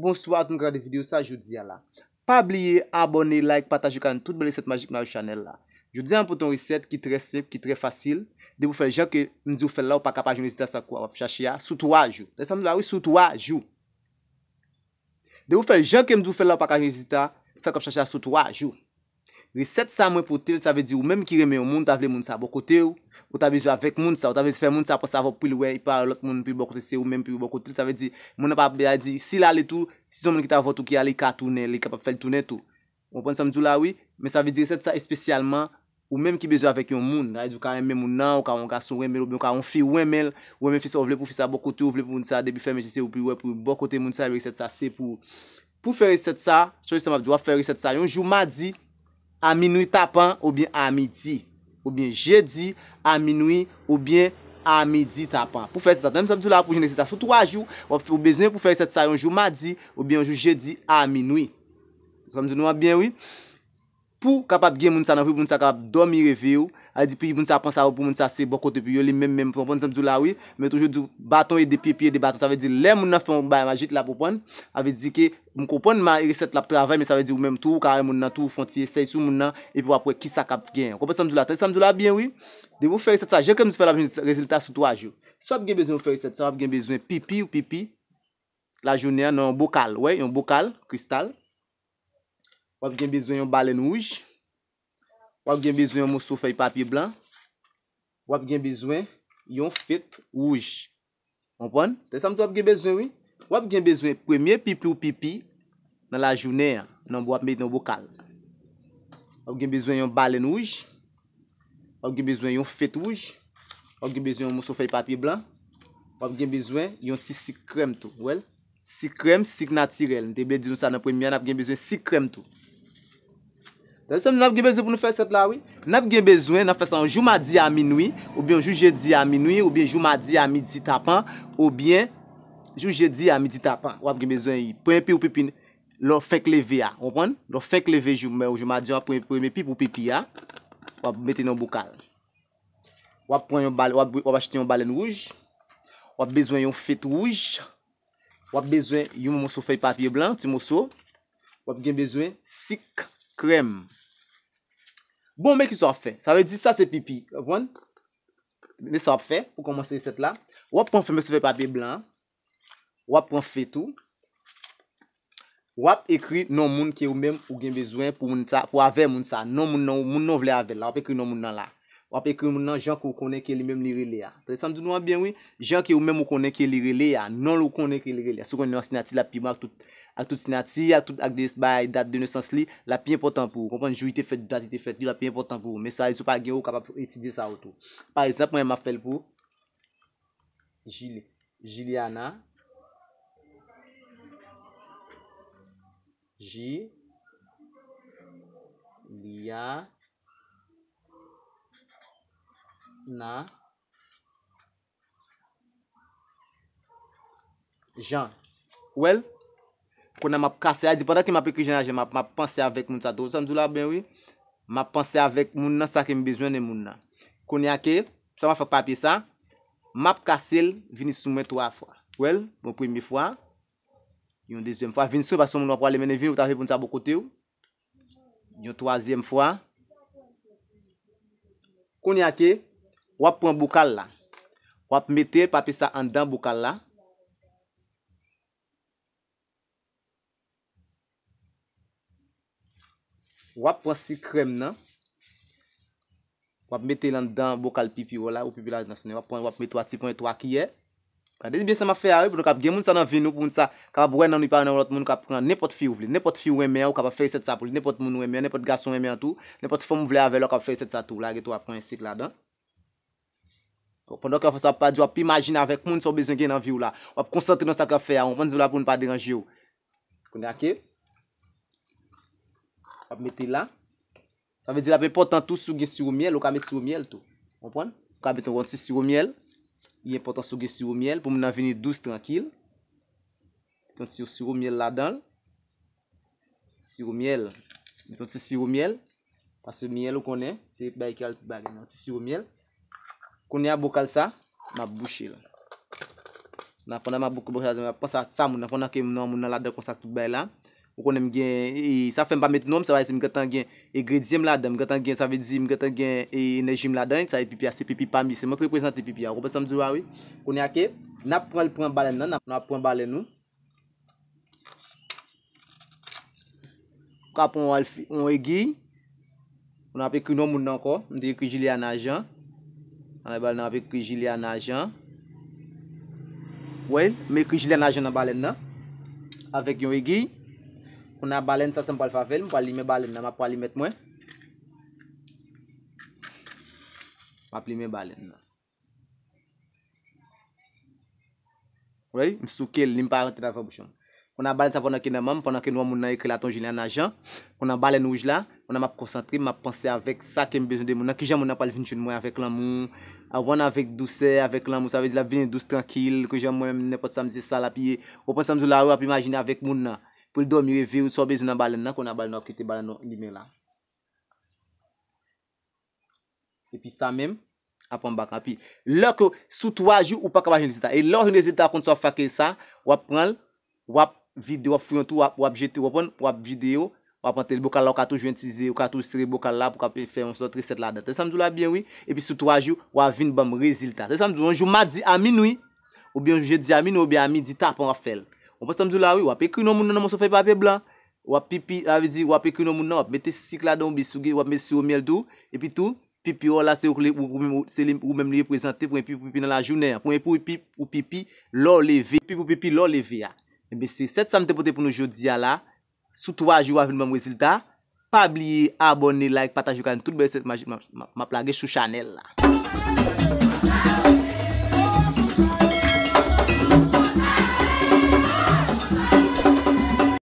Bonsoir, toum kade videyo sa, jou diya la. Pa abliye, abone, like, pataj yu kan tout beli set magik nan yu chanel la. Jou diyan pou ton riset ki tre sep, ki tre fasil. De pou fel jen ke mdi ou fel la ou pa kapaj yu nizita sa kwa wap chachya, sou tou a jou. Desan mdou la ou sou tou a jou. De pou fel jen ke mdi ou fel la ou pa kapaj yu nizita sa kwa wap chachya, sou tou a jou. Reset sa mwen pou tel, sa ve di ou mèm ki reme yon moun ta vle moun sa bokote ou Ou ta bezo avèk moun sa, ou ta vezi fè moun sa pou sa vò pwil wè, i pwa alot moun pou bokote se ou mèm pou bokote Sa ve di, moun ap ap be a di, si lalè tou, si zon moun ki ta vò tou ki alè, i ka tounè, li ka pa fè l tounè tou Mwen pon sa mdjou la wè, me sa ve di reset sa espesyalman, ou mèm ki bezo avèk yon moun A e di ou ka reme moun nan, ou ka yon gason reme, ou ka yon fi wèmèl, wèmè fi sa vle pou fi sa bokote ou vle pou moun sa Aminoui tapan ou bien amidi. Ou bien jedi, aminoui ou bien amidi tapan. Pou fè se tatan, nou se mdou la pou jenezita sou 3 jou. Ou beznen pou fè se te sayon jou madi ou bien jou jedi, aminoui. Se mdou nou ap bien, oui? pou kapap gen moun sa nan vwi pou moun sa kapap do mi revi yo haye di pi moun sa pan sa wou pou moun sa se bokot epi yo li menm menm pou mwen sa mdou la wii mwen toujou di baton e de pipi e de baton sa vè di lè moun na fèm bay magit la pou pon avè di ki mkou pon ma reset la pou travay mwen sa vè di mwen mtou kare moun nan, mtou fonti e sey sou moun nan epi wapwè ki sa kapap gen konpè sa mdou la, sa mdou la bien wii de wou fer reset sa, jè ke mdou fèm la rezultat sou 3 jou sa wap gen bezwen fer reset sa, wap gen bezwen pipi ou Wap gen bezwen yon balen ouj, wap gen bezwen yon mousou fèy papi blan, wap gen bezwen yon fèt ouj. Anpon? Te samte wap gen bezwen wè? Wap gen bezwen premye pipi ou pipi nan la jounè, nan bo ap met nan vokal. Wap gen bezwen yon balen ouj, wap gen bezwen yon fèt ouj, wap gen bezwen yon mousou fèy papi blan, wap gen bezwen yon tsi sik krem tou. Sik krem, sik natirel. Ntebe di nou sa nan premye nan wap gen bezwen sik krem tou. N ap gen bezwen pou nou fè set la wè? N ap gen bezwen nan fè sen Jou madi a minoui Ou bien jou jedi a minoui Ou bien jou madi a midi tapan Ou bien jou jedi a midi tapan Wap gen bezwen yon Pwen epi ou pipi Lò fèk leve ya Wap bete yon bokal Wap achete yon balen wouj Wap bezwen yon fèt wouj Wap bezwen yon monsou fèy papye blan Ti monsou Wap gen bezwen sik Krem. Bon, mè ki sa ap fè. Sa wè di, sa se pipi. Avon? Mè sa ap fè pou komanse yi set la. Wap pou an fè mè se fè papè blan. Wap pou an fè tou. Wap ekri nan moun ki ou mèm ou gen bezwen pou avè moun sa. Nan moun nan, moun nan vle avè la. Wap ekri nan moun nan la. Wap e kren moun nan jan ki ou konen ke li menm li re le a. Tresan doun wap ben wè? Jan ki ou menm ou konen ke li re le a. Non lou konen ke li re le a. Sou kon yon sinati la pi mwa ak tout sinati. Ak tout ak des baye dat dene sens li. La pi important pou. Konpon jou ite fet, dat ite fet. Di la pi important pou. Men sa yon sou pa gen ou kapap etide sa wotou. Par esap mwen ma fel pou. Jiliana. J. Jiliana. Nan. Jan. Wel. Kon nan map kase a di. Pendan ki map e kri jan aje. Map map panse avek moun nan sa ke mbezwen nen moun nan. Kon yake. Sa wap fap api sa. Map kase el. Vini sou men to a fwa. Wel. Moun kou mi fwa. Yon dezyem fwa. Vini sou basi moun wap wale mene vi. Ou ta vip moun ta bokote ou. Yon to azyem fwa. Kon yake. Kon yake. Wap pon bokal la, wap mete papisa an dan bokal la, wap pon si krem nan, wap mete lan dan bokal pipi wola, wap pon wap metwa ti pon etwa kiye. Dede biye se ma fe a wè pou nou kap gen moun sa nan vin nou pou moun sa kap wè nan nou par nan wò lòt moun nou kap pran, nepot fi wè mè, nepot fi wè mè, wò kap fè yè set sa pou lè, nepot moun wè mè, nepot gason wè mè an tou, nepot fò moun vè avè lò kap fè yè set sa tou, la geto wap pon yè sik la dan. Pwanda wap fwa sa pa di wap imajine avèk moun sou bezon gen nan viw la. Wap konsante nan sa ka fè a. Wap mwen di wap moun pa deranje yo. Kounen ake. Wap mette la. Sa ve di la pe portan tout sou gen siro miel. Wap ka mette siro miel to. Wap mwen. Wap beton wante siro miel. Ye portan sou gen siro miel. Pou moun nan veni douz tranquil. Beton siro miel la dan. Siro miel. Beton siro miel. Wap se miel wap konen. Siro miel. Konè a bokal sa, map bouchè lan. Napon nan map bouchè bouchè zan, pas sa samoun, napon nan ke moun nan ladè kon sak tou bè lan. Konè m gen, e, e sa fè m pa met noum, sa vè se m gè tan gen e gredzi m ladè, m gè tan gen sa vè dizi m gè tan gen e neji m ladè, sa e pipi a se pipi pa mi, se mè kre prezante pipi a. Kounè a ke, napon al pou an balè nan, napon ap pou an balè nou. Kapon wè l fè, on e gè. Konè apè kri noum moun nan ko, m de kri jilè nan jan. Anè e balè nan avèk koujilè nan ajan. Ouè, mè koujilè nan ajan nan balè nan. Avèk yon e gi. Kou nan balè nan sa se mpou alfa fel. Mpou alè mè balè nan, mpou alè mèt mwen. Mpou alè mè balè nan. Ouè, msou kel, nè mpou alè tè ta fò bouchon. Ou nan balen sa von nan ken nan mam, pan nan ken nou an moun nan ekre la ton jenye an ajan, kon nan balen nouj la, kon nan map konsantri, map panse avèk sa kem bezon de moun, nan ki jan moun nan pal finchoun mwen avèk lan moun, avon avèk dousè, avèk lan moun, sa vè di la venen dous tranquil, kon jan moun nan nepot samze sa la piye, ou pan samze la rou ap imajine avèk moun nan, pou l do mire ve ou so bezon nan balen nan, kon nan balen nou akite balen nou li men la. E pi sa mèm, ap an bakan pi. Lò kè, sou twa jou ou pa vide, wap fuyon tou wap jete wapon, wap video, wap an tel bokal la wakato jointize, wakato sire bokal la pou kape fè yon sot reset la da. Tè samdou la bin, oui, epi sou tou ajou, wap vin bam rezilta. Tè samdou, yon jou ma di amin, oui, ou bi yon jou di amin, ou bi yon di tapan wap fèl. Wap an samdou la, oui, wap ekri nou moun nou nan monsou fè pape blan, wap pipi, avi ah, di, wap ekri nou moun nou, wap metè sik oh, la don bi souge, wap metè si ou miel dou, epi tou, pipi ou la se ou mèm li reprezentè pou yon pipi nan la jounè, Mbe se set sante pote pou nou jodi ya la, sou to aji wap yon mwen wesil ta, pa bli abone, like, pataj yon kan, tout be se ma plage sou chanel la.